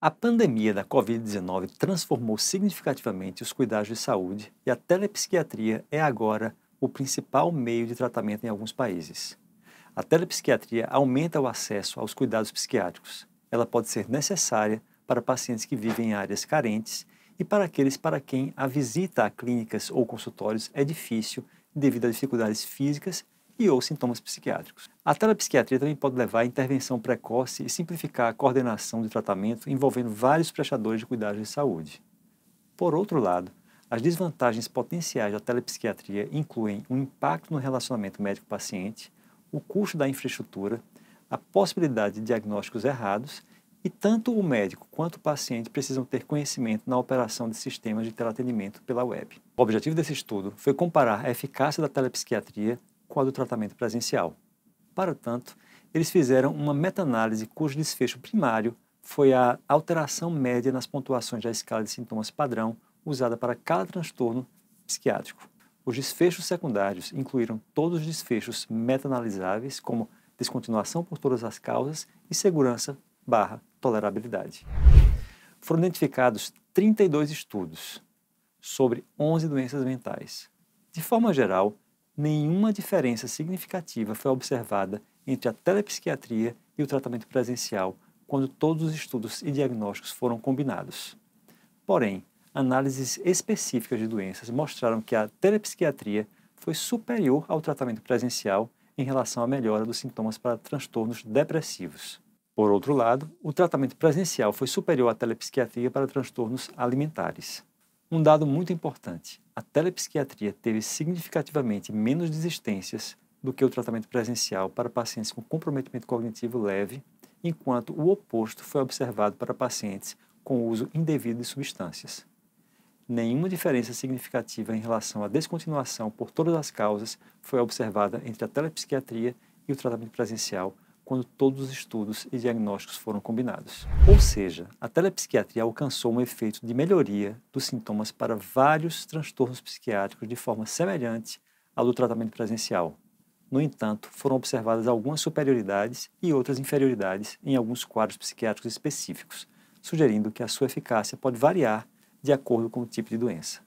A pandemia da Covid-19 transformou significativamente os cuidados de saúde e a telepsiquiatria é agora o principal meio de tratamento em alguns países. A telepsiquiatria aumenta o acesso aos cuidados psiquiátricos. Ela pode ser necessária para pacientes que vivem em áreas carentes e para aqueles para quem a visita a clínicas ou consultórios é difícil devido a dificuldades físicas e ou sintomas psiquiátricos. A telepsiquiatria também pode levar à intervenção precoce e simplificar a coordenação de tratamento envolvendo vários prestadores de cuidados de saúde. Por outro lado, as desvantagens potenciais da telepsiquiatria incluem um impacto no relacionamento médico-paciente, o custo da infraestrutura, a possibilidade de diagnósticos errados e tanto o médico quanto o paciente precisam ter conhecimento na operação de sistemas de teleatendimento pela web. O objetivo desse estudo foi comparar a eficácia da telepsiquiatria com a do tratamento presencial. Para tanto, eles fizeram uma meta-análise cujo desfecho primário foi a alteração média nas pontuações da escala de sintomas padrão usada para cada transtorno psiquiátrico. Os desfechos secundários incluíram todos os desfechos meta-analisáveis, como descontinuação por todas as causas e segurança barra tolerabilidade. Foram identificados 32 estudos sobre 11 doenças mentais. De forma geral, nenhuma diferença significativa foi observada entre a telepsiquiatria e o tratamento presencial quando todos os estudos e diagnósticos foram combinados. Porém, análises específicas de doenças mostraram que a telepsiquiatria foi superior ao tratamento presencial em relação à melhora dos sintomas para transtornos depressivos. Por outro lado, o tratamento presencial foi superior à telepsiquiatria para transtornos alimentares. Um dado muito importante: a telepsiquiatria teve significativamente menos desistências do que o tratamento presencial para pacientes com comprometimento cognitivo leve, enquanto o oposto foi observado para pacientes com uso indevido de substâncias. Nenhuma diferença significativa em relação à descontinuação por todas as causas foi observada entre a telepsiquiatria e o tratamento presencial quando todos os estudos e diagnósticos foram combinados. Ou seja, a telepsiquiatria alcançou um efeito de melhoria dos sintomas para vários transtornos psiquiátricos de forma semelhante ao do tratamento presencial. No entanto, foram observadas algumas superioridades e outras inferioridades em alguns quadros psiquiátricos específicos, sugerindo que a sua eficácia pode variar de acordo com o tipo de doença.